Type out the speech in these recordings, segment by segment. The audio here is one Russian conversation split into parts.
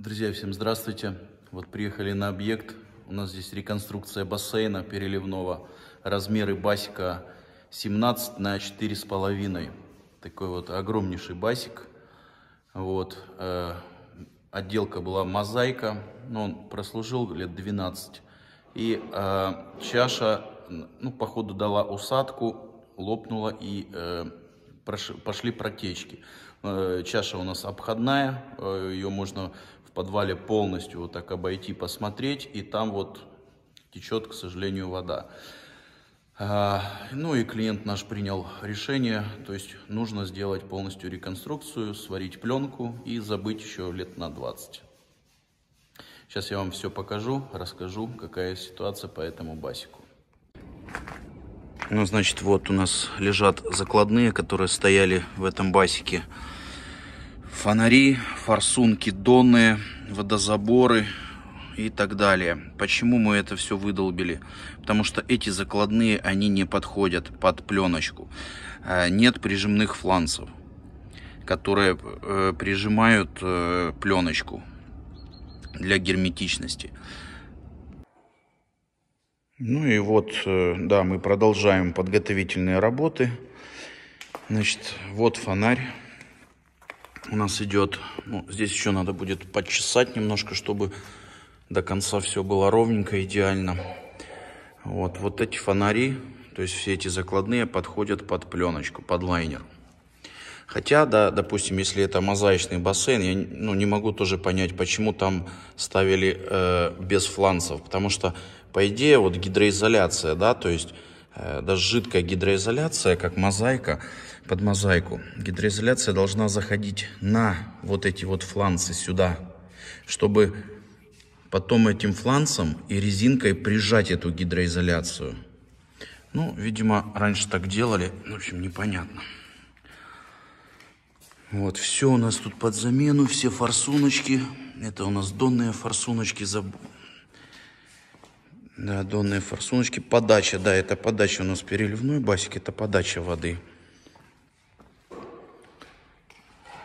Друзья, всем здравствуйте. Вот приехали на объект. У нас здесь реконструкция бассейна переливного. Размеры басика 17 на 4,5. Такой вот огромнейший басик. Вот. Э, отделка была мозаика. Но он прослужил лет 12. И э, чаша, ну, походу, дала усадку, лопнула и э, пошли протечки. Чаша у нас обходная, ее можно подвале полностью вот так обойти, посмотреть, и там вот течет, к сожалению, вода. А, ну и клиент наш принял решение, то есть нужно сделать полностью реконструкцию, сварить пленку и забыть еще лет на 20. Сейчас я вам все покажу, расскажу, какая ситуация по этому басику. Ну, значит, вот у нас лежат закладные, которые стояли в этом басике фонари, форсунки, доны, водозаборы и так далее. Почему мы это все выдолбили? Потому что эти закладные, они не подходят под пленочку. Э, нет прижимных фланцев, которые э, прижимают э, пленочку для герметичности. Ну и вот, да, мы продолжаем подготовительные работы. Значит, вот фонарь у нас идет, ну, здесь еще надо будет подчесать немножко, чтобы до конца все было ровненько, идеально. Вот, вот эти фонари, то есть все эти закладные подходят под пленочку, под лайнер. Хотя, да, допустим, если это мозаичный бассейн, я ну, не могу тоже понять, почему там ставили э, без фланцев. Потому что, по идее, вот гидроизоляция, да, то есть э, даже жидкая гидроизоляция, как мозаика, под мозаику. Гидроизоляция должна заходить на вот эти вот фланцы сюда, чтобы потом этим фланцем и резинкой прижать эту гидроизоляцию. Ну, видимо, раньше так делали. Ну, в общем, непонятно. Вот, все у нас тут под замену, все форсуночки. Это у нас донные форсуночки. Заб... Да, донные форсуночки. Подача, да, это подача у нас переливной басик, это подача воды.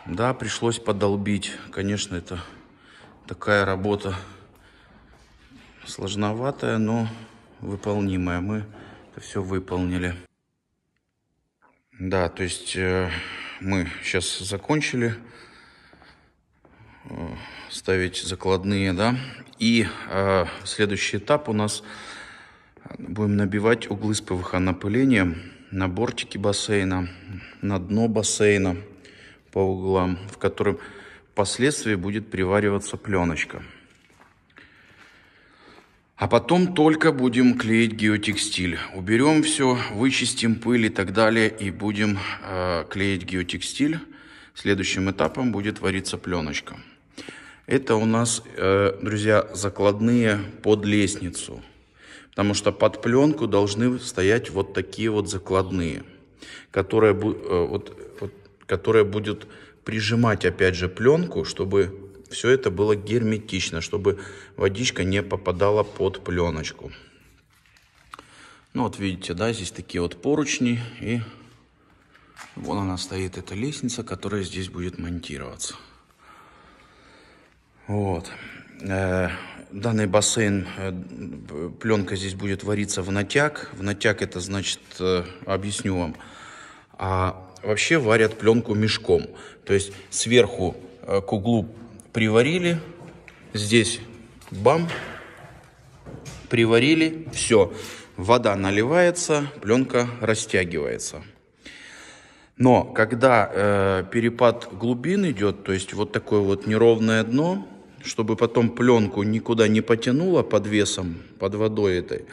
Да, пришлось подолбить. Конечно, это такая работа сложноватая, но выполнимая. Мы это все выполнили. Да, то есть э, мы сейчас закончили э, ставить закладные, да. И э, следующий этап у нас будем набивать углы с ПВХ напылением на бортики бассейна, на дно бассейна по углам, в котором впоследствии будет привариваться пленочка. А потом только будем клеить геотекстиль. Уберем все, вычистим пыль и так далее, и будем э, клеить геотекстиль. Следующим этапом будет вариться пленочка. Это у нас, э, друзья, закладные под лестницу. Потому что под пленку должны стоять вот такие вот закладные, которые э, вот, вот которая будет прижимать опять же пленку, чтобы все это было герметично, чтобы водичка не попадала под пленочку. Ну вот видите, да, здесь такие вот поручни и вон она стоит, эта лестница, которая здесь будет монтироваться. Вот. Э, данный бассейн, э, пленка здесь будет вариться в натяг. В натяг это значит, э, объясню вам, а вообще варят пленку мешком. То есть сверху э, к углу приварили, здесь бам, приварили, все. Вода наливается, пленка растягивается. Но когда э, перепад глубин идет, то есть вот такое вот неровное дно, чтобы потом пленку никуда не потянуло под весом, под водой этой,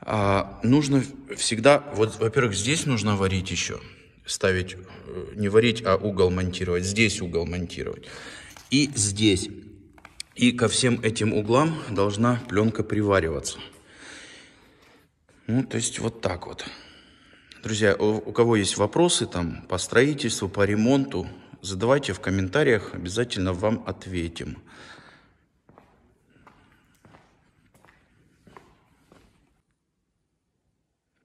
а, нужно всегда, вот, во-первых, здесь нужно варить еще, ставить, э, не варить, а угол монтировать, здесь угол монтировать. И здесь. И ко всем этим углам должна пленка привариваться. Ну, то есть вот так вот. Друзья, у кого есть вопросы там по строительству, по ремонту, задавайте в комментариях, обязательно вам ответим.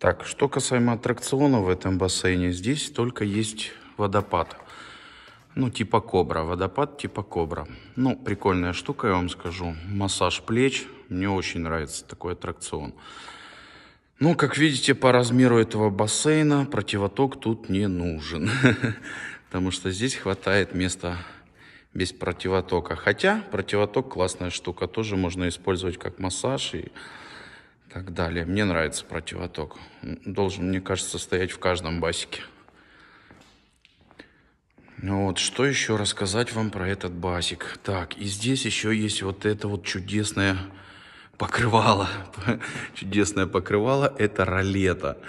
Так, что касаемо аттракциона в этом бассейне, здесь только есть водопад. Ну, типа кобра, водопад типа кобра. Ну, прикольная штука, я вам скажу. Массаж плеч, мне очень нравится такой аттракцион. Ну, как видите, по размеру этого бассейна противоток тут не нужен. Потому что здесь хватает места без противотока. Хотя противоток классная штука, тоже можно использовать как массаж и так далее. Мне нравится противоток. Должен, мне кажется, стоять в каждом басике. Ну вот, что еще рассказать вам про этот басик? Так, и здесь еще есть вот это вот чудесное покрывало. чудесное покрывало – это ролета.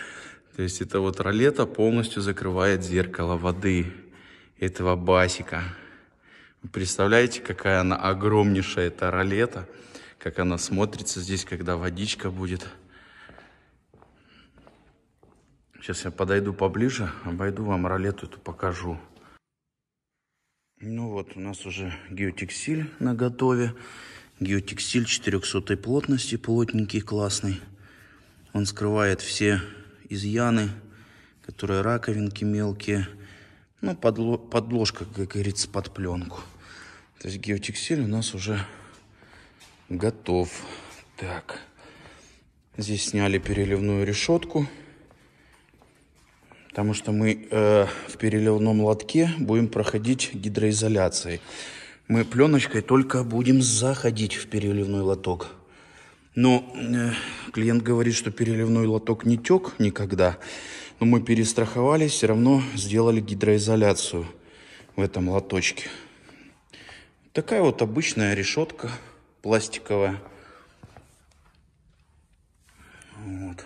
То есть это вот ролета полностью закрывает зеркало воды этого басика. представляете, какая она огромнейшая, эта ролета как она смотрится здесь, когда водичка будет. Сейчас я подойду поближе, обойду вам ролету эту покажу. Ну вот, у нас уже геотексиль на готове. Геотексиль 400 плотности, плотненький, классный. Он скрывает все изъяны, которые раковинки мелкие. Ну, подло подложка, как говорится, под пленку. То есть геотексиль у нас уже готов. Так, здесь сняли переливную решетку, потому что мы э, в переливном лотке будем проходить гидроизоляцией. Мы пленочкой только будем заходить в переливной лоток. Но э, клиент говорит, что переливной лоток не тек никогда. Но мы перестраховались, все равно сделали гидроизоляцию в этом лоточке. Такая вот обычная решетка пластиковая. Вот.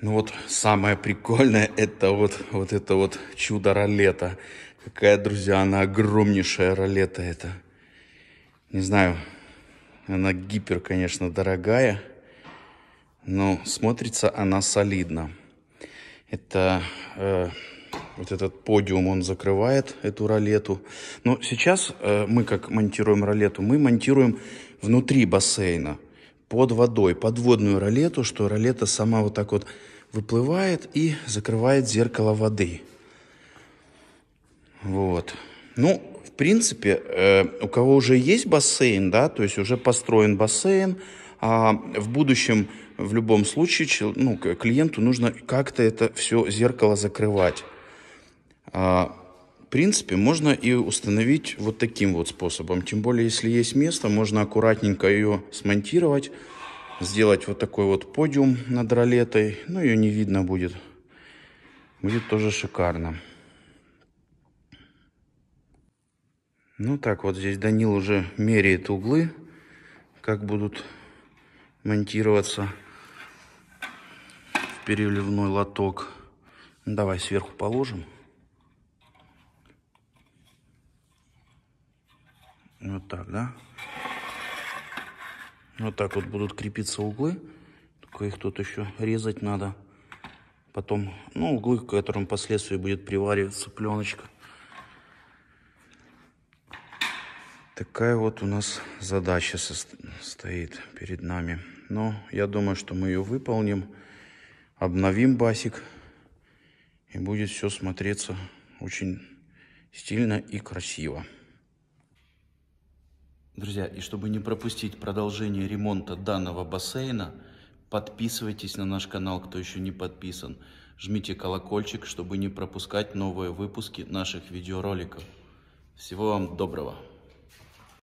Ну вот самое прикольное это вот, вот это вот чудо ролета. Какая, друзья, она огромнейшая ролета это. Не знаю, она гипер, конечно, дорогая, но смотрится она солидно. Это э, вот этот подиум, он закрывает эту ролету. Но сейчас э, мы как монтируем ролету, мы монтируем внутри бассейна, под водой, подводную ролету, что ролета сама вот так вот выплывает и закрывает зеркало воды. Вот. Ну, в принципе, э, у кого уже есть бассейн, да, то есть уже построен бассейн, а в будущем в любом случае ну, клиенту нужно как-то это все зеркало закрывать. А, в принципе, можно и установить вот таким вот способом. Тем более, если есть место, можно аккуратненько ее смонтировать, сделать вот такой вот подиум над ролетой. Ну, ее не видно будет. Будет тоже шикарно. Ну так, вот здесь Данил уже меряет углы, как будут монтироваться в переливной лоток. Ну, давай сверху положим. Вот так, да? Вот так вот будут крепиться углы. Только их тут еще резать надо. Потом, ну, углы, к которым впоследствии будет привариваться пленочка. Такая вот у нас задача стоит перед нами. Но я думаю, что мы ее выполним. Обновим басик. И будет все смотреться очень стильно и красиво. Друзья, и чтобы не пропустить продолжение ремонта данного бассейна, подписывайтесь на наш канал, кто еще не подписан. Жмите колокольчик, чтобы не пропускать новые выпуски наших видеороликов. Всего вам доброго!